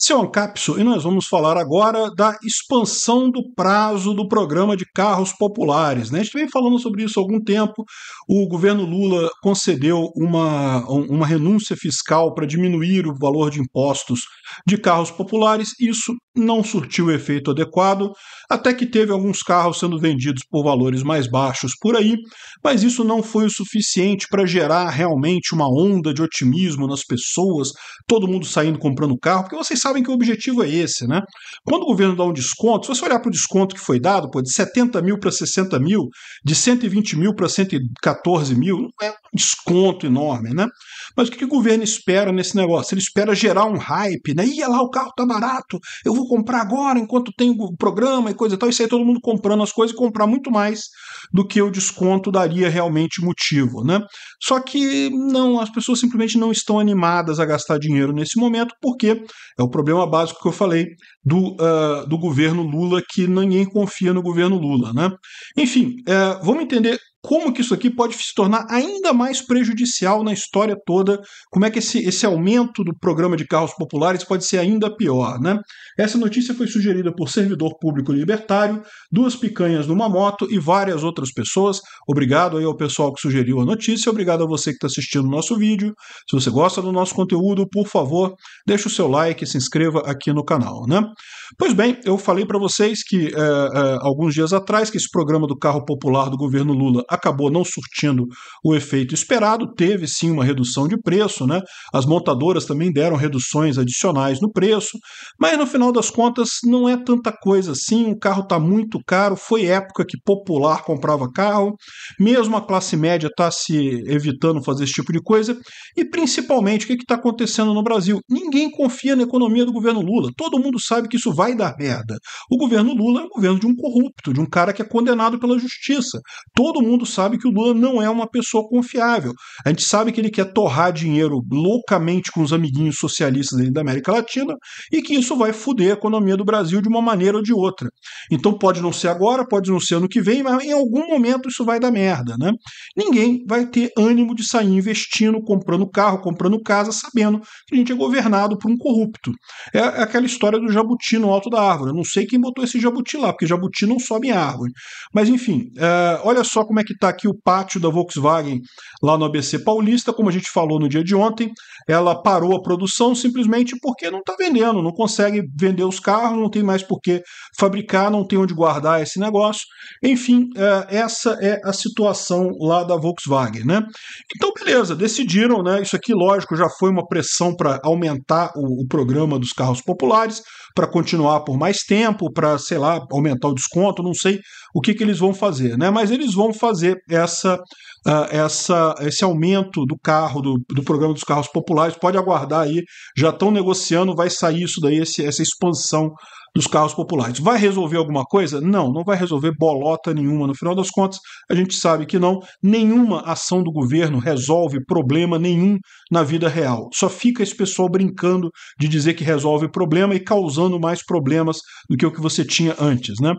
Esse é o Ancapso e nós vamos falar agora da expansão do prazo do programa de carros populares. Né? A gente vem falando sobre isso há algum tempo. O governo Lula concedeu uma, uma renúncia fiscal para diminuir o valor de impostos de carros populares. Isso não surtiu o efeito adequado, até que teve alguns carros sendo vendidos por valores mais baixos por aí, mas isso não foi o suficiente para gerar realmente uma onda de otimismo nas pessoas, todo mundo saindo comprando carro, porque vocês sabem que o objetivo é esse. Né? Quando o governo dá um desconto, se você olhar para o desconto que foi dado, pô, de 70 mil para 60 mil, de 120 mil para 114 mil, não é, desconto enorme, né? Mas o que, o governo espera nesse negócio? Ele espera gerar um hype, né? Ia lá, o carro tá barato, eu vou comprar agora enquanto tem o programa e coisa e tal, e aí todo mundo comprando as coisas e comprar muito mais do que o desconto daria realmente motivo, né? Só que não, as pessoas simplesmente não estão animadas a gastar dinheiro nesse momento, porque é o problema básico que eu falei do, uh, do governo Lula, que ninguém confia no governo Lula, né? Enfim, uh, vamos entender como que isso aqui pode se tornar ainda mais prejudicial na história toda, como é que esse, esse aumento do programa de carros populares pode ser ainda pior, né? Essa notícia foi sugerida por servidor público libertário, duas picanhas numa moto e várias outras pessoas. Obrigado aí ao pessoal que sugeriu a notícia, obrigado a você que está assistindo o nosso vídeo. Se você gosta do nosso conteúdo, por favor, deixe o seu like e se inscreva aqui no canal, né? Pois bem, eu falei para vocês que é, é, alguns dias atrás que esse programa do carro popular do governo Lula acabou não surtindo o efeito esperado, teve sim uma redução de preço, né? As montadoras também deram reduções adicionais no preço, mas no final das contas não é tanta coisa assim, o carro está muito caro, foi época que popular comprava carro, mesmo a classe média está se evitando fazer esse tipo de coisa, e principalmente o que está acontecendo no Brasil? Ninguém confia na economia do governo Lula, todo mundo sabe que isso vai dar merda. O governo Lula é o governo de um corrupto, de um cara que é condenado pela justiça. Todo mundo mundo sabe que o Lula não é uma pessoa confiável. A gente sabe que ele quer torrar dinheiro loucamente com os amiguinhos socialistas dele da América Latina e que isso vai foder a economia do Brasil de uma maneira ou de outra. Então pode não ser agora, pode não ser ano que vem, mas em algum momento isso vai dar merda, né? Ninguém vai ter ânimo de sair investindo, comprando carro, comprando casa, sabendo que a gente é governado por um corrupto. É aquela história do jabuti no alto da árvore. Eu não sei quem botou esse jabuti lá, porque jabuti não sobe em árvore. Mas enfim, uh, olha só como é que está aqui o pátio da Volkswagen lá no ABC Paulista, como a gente falou no dia de ontem, ela parou a produção simplesmente porque não está vendendo, não consegue vender os carros, não tem mais por que fabricar, não tem onde guardar esse negócio. Enfim, é, essa é a situação lá da Volkswagen, né? Então, beleza, decidiram, né? Isso aqui, lógico, já foi uma pressão para aumentar o, o programa dos carros populares para continuar por mais tempo, para, sei lá, aumentar o desconto, não sei o que, que eles vão fazer, né? Mas eles vão fazer essa, uh, essa, esse aumento do carro, do, do programa dos carros populares, pode aguardar aí, já estão negociando, vai sair isso daí, esse, essa expansão dos carros populares. Vai resolver alguma coisa? Não, não vai resolver bolota nenhuma. No final das contas, a gente sabe que não. Nenhuma ação do governo resolve problema nenhum na vida real. Só fica esse pessoal brincando de dizer que resolve problema e causando mais problemas do que o que você tinha antes, né?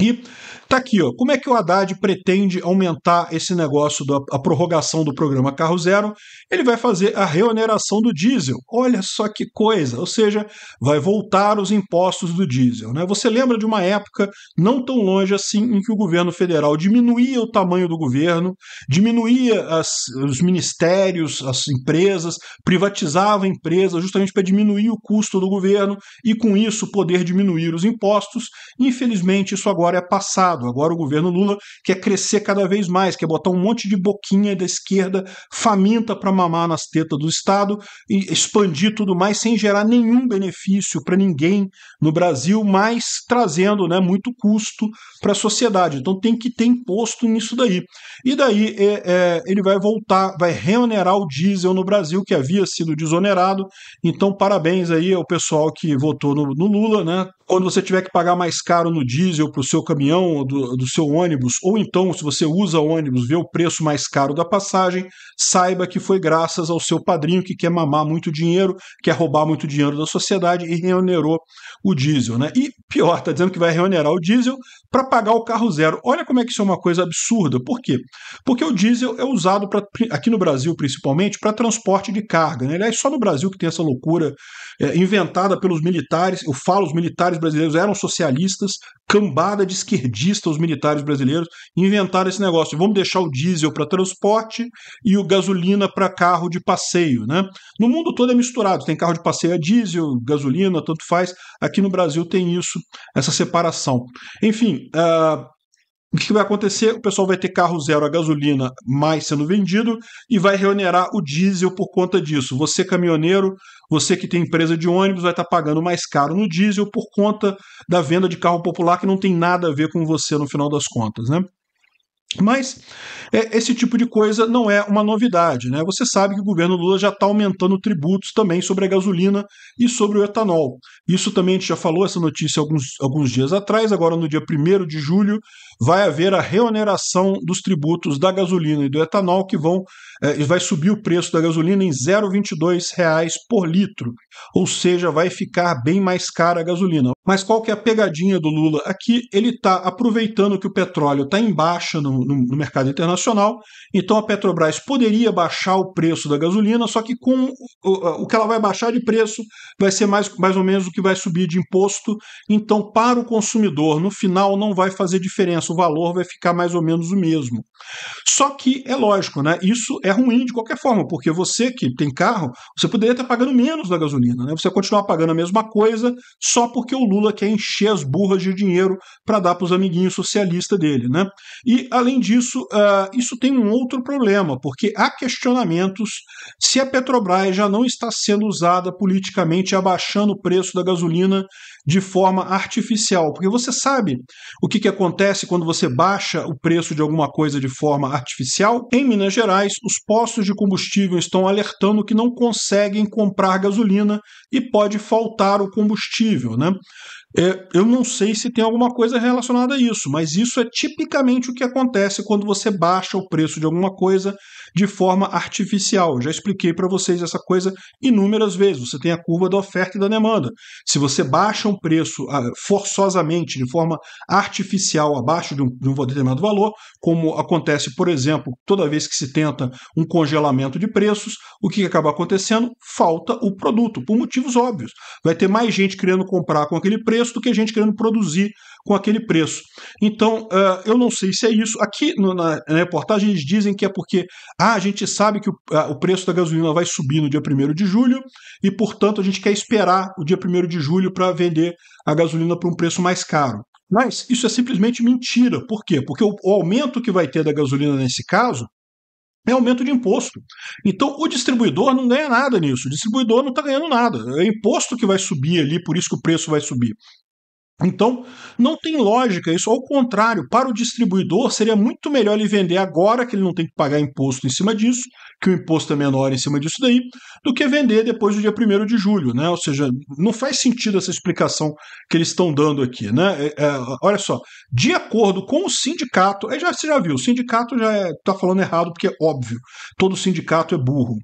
E tá aqui, ó. Como é que o Haddad pretende aumentar esse negócio da prorrogação do programa Carro Zero? Ele vai fazer a reoneração do diesel. Olha só que coisa! Ou seja, vai voltar os impostos do diesel. Né? Você lembra de uma época não tão longe assim em que o governo federal diminuía o tamanho do governo, diminuía as, os ministérios, as empresas, privatizava empresas justamente para diminuir o custo do governo e, com isso, poder diminuir os impostos. Infelizmente, isso agora agora é passado. Agora o governo Lula quer crescer cada vez mais, quer botar um monte de boquinha da esquerda faminta para mamar nas tetas do Estado e expandir tudo mais sem gerar nenhum benefício para ninguém no Brasil, mas trazendo né, muito custo para a sociedade. Então tem que ter imposto nisso daí. E daí é, é, ele vai voltar, vai reonerar o diesel no Brasil, que havia sido desonerado. Então, parabéns aí ao pessoal que votou no, no Lula, né? Quando você tiver que pagar mais caro no diesel para o seu caminhão, do, do seu ônibus, ou então, se você usa ônibus, vê o preço mais caro da passagem, saiba que foi graças ao seu padrinho que quer mamar muito dinheiro, quer roubar muito dinheiro da sociedade e reonerou o diesel. Né? E pior, está dizendo que vai reonerar o diesel para pagar o carro zero. Olha como é que isso é uma coisa absurda. Por quê? Porque o diesel é usado pra, aqui no Brasil, principalmente, para transporte de carga. Né? Aliás, é só no Brasil que tem essa loucura é, inventada pelos militares. Eu falo, os militares brasileiros eram socialistas, cambada de esquerdista, os militares brasileiros, inventaram esse negócio. Vamos deixar o diesel para transporte e o gasolina para carro de passeio. Né? No mundo todo é misturado, tem carro de passeio a diesel, gasolina, tanto faz. Aqui no Brasil tem isso, essa separação. Enfim, uh, o que vai acontecer? O pessoal vai ter carro zero a gasolina mais sendo vendido e vai reonerar o diesel por conta disso. Você, caminhoneiro, você que tem empresa de ônibus, vai estar tá pagando mais caro no diesel por conta da venda de carro popular que não tem nada a ver com você no final das contas. Né? Mas é, esse tipo de coisa não é uma novidade. Né? Você sabe que o governo Lula já está aumentando tributos também sobre a gasolina e sobre o etanol. Isso também a gente já falou, essa notícia alguns, alguns dias atrás. Agora, no dia 1 de julho, vai haver a reoneração dos tributos da gasolina e do etanol, que vão é, vai subir o preço da gasolina em R$ 0,22 por litro. Ou seja, vai ficar bem mais cara a gasolina. Mas qual que é a pegadinha do Lula? Aqui ele está aproveitando que o petróleo está em baixa no, no, no, mercado internacional, então a Petrobras poderia baixar o preço da gasolina, só que com o, o que ela vai baixar de preço vai ser mais, mais ou menos o que vai subir de imposto. Então, para o consumidor, no final não vai fazer diferença, o valor vai ficar mais ou menos o mesmo. Só que é lógico, né? Isso é ruim de qualquer forma, porque você que tem carro, você poderia estar pagando menos da gasolina, né? Você continuar pagando a mesma coisa só porque o Lula quer encher as burras de dinheiro para dar para os amiguinhos socialistas dele. Né? E, além disso, uh, isso tem um outro problema, porque há questionamentos se a Petrobras já não está sendo usada politicamente abaixando o preço da gasolina de forma artificial, porque você sabe o que, que acontece quando você baixa o preço de alguma coisa de forma artificial. Em Minas Gerais, os postos de combustível estão alertando que não conseguem comprar gasolina e pode faltar o combustível, né? É, eu não sei se tem alguma coisa relacionada a isso, mas isso é tipicamente o que acontece quando você baixa o preço de alguma coisa de forma artificial. Eu já expliquei para vocês essa coisa inúmeras vezes. Você tem a curva da oferta e da demanda. Se você baixa um preço ah, forçosamente, de forma artificial, abaixo de um, de um determinado valor, como acontece, por exemplo, toda vez que se tenta um congelamento de preços, o que acaba acontecendo? Falta o produto, por motivos óbvios. Vai ter mais gente querendo comprar com aquele preço preço do que a gente querendo produzir com aquele preço. Então, eh, eu não sei se é isso. Aqui na, reportagem eles dizem que é porque ah, a gente sabe que o, preço da gasolina vai subir no dia 1 de julho e, portanto, a gente quer esperar o dia 1 de julho para vender a gasolina por um preço mais caro. Mas isso é simplesmente mentira. Por quê? Porque o aumento que vai ter da gasolina nesse caso é aumento de imposto. Então o distribuidor não ganha nada nisso, o distribuidor não está ganhando nada. É imposto que vai subir ali, por isso que o preço vai subir. Então, não tem lógica isso. Ao contrário, para o distribuidor, seria muito melhor ele vender agora, que ele não tem que pagar imposto em cima disso, que o imposto é menor em cima disso daí, do que vender depois do dia 1 de julho. Né? Ou seja, não faz sentido essa explicação que eles estão dando aqui. Né? É, é, olha só, de acordo com o sindicato, já, você já viu, o sindicato já está é, falando errado, porque é óbvio, todo sindicato é burro.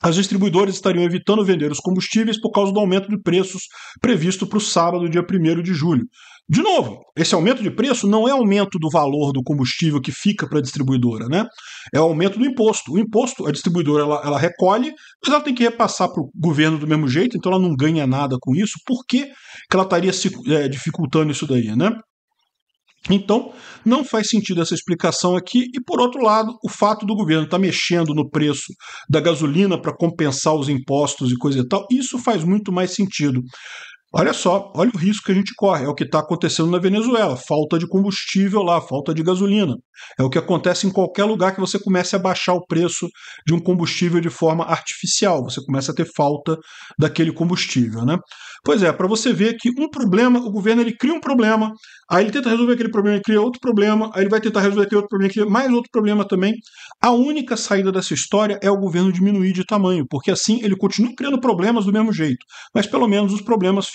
As distribuidoras estariam evitando vender os combustíveis por causa do aumento de preços previsto para o sábado, dia 1 de julho. De novo, esse aumento de preço não é aumento do valor do combustível que fica para a distribuidora, né? É o aumento do imposto. O imposto, a distribuidora, ela, ela recolhe, mas ela tem que repassar para o governo do mesmo jeito, então ela não ganha nada com isso. Por que, que ela estaria é, dificultando isso daí, né? Então, não faz sentido essa explicação aqui, e por outro lado, o fato do governo estar tá mexendo no preço da gasolina para compensar os impostos e coisa e tal, isso faz muito mais sentido. Olha só, olha o risco que a gente corre. É o que está acontecendo na Venezuela: falta de combustível lá, falta de gasolina. É o que acontece em qualquer lugar que você comece a baixar o preço de um combustível de forma artificial. Você começa a ter falta daquele combustível, né? Pois é, para você ver que um problema, o governo ele cria um problema, aí ele tenta resolver aquele problema, ele cria outro problema, aí ele vai tentar resolver aquele outro problema, cria mais outro problema também. A única saída dessa história é o governo diminuir de tamanho, porque assim ele continua criando problemas do mesmo jeito, mas pelo menos os problemas